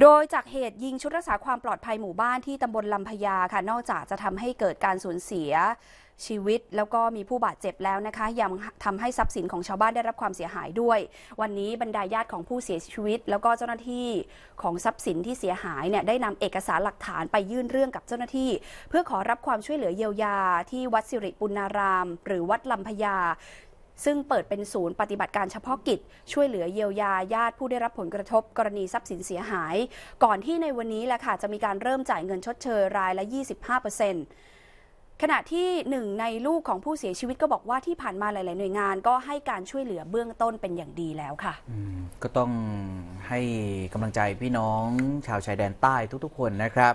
โดยจากเหตุยิงชุดรักษาความปลอดภัยหมู่บ้านที่ตำบลลำพญาค่ะนอกจากจะทำให้เกิดการสูญเสียชีวิต แล้วก็มีผู้บาดเจ็บแล้วนะคะยังทำให้ทรัพย์สินของชาวบ้านได้รับความเสียหายด้วย วันนี้บรรดาญาติของผู้เสียชีวิต แล้วก็เจ้าหน้าที่ของทรัพย์สินที่เสียหายเนี่ยได้นำเอกสารหลักฐานไปยื่นเรื่องกับเจ้าหน้าที่ เพื่อขอรับความช่วยเหลือเยียวยา ที่วัดสิริปุณาราม หรือวัดลำพญาซึ่งเปิดเป็นศูนย์ปฏิบัติการเฉพาะกิจช่วยเหลือเยียวยาญาติผู้ได้รับผลกระทบกรณีทรัพย์สินเสียหาย ก่อนที่ในวันนี้แหละค่ะจะมีการเริ่มจ่ายเงินชดเชยรายละ 25%ขณะที่หนึ่งในลูกของผู้เสียชีวิตก็บอกว่าที่ผ่านมาหลาย ๆ หน่วยงานก็ให้การช่วยเหลือเบื้องต้นเป็นอย่างดีแล้วค่ะ ก็ต้องให้กำลังใจพี่น้องชาวชายแดนใต้ทุก ๆ คนนะครับ